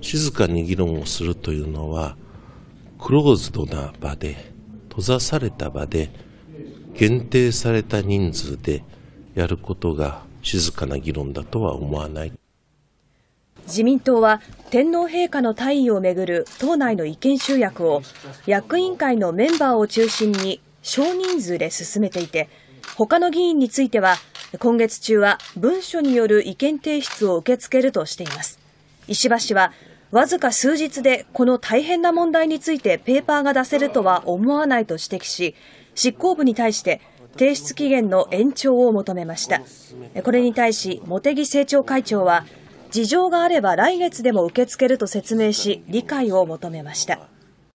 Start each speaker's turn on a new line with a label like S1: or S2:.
S1: 静かに議論をするというのは、クローズドな場で、閉ざされた場で、限定された人数でやることが静かな議論だとは思わない。
S2: 自民党は天皇陛下の退位をめぐる党内の意見集約を役員会のメンバーを中心に少人数で進めていて他の議員については今月中は文書による意見提出を受け付けるとしています石破氏は、わずか数日でこの大変な問題についてペーパーが出せるとは思わないと指摘し、執行部に対して提出期限の延長を求めました。これに対し、茂木政調会長は、事情があれば来月でも受け付けると説明し、理解を求めました。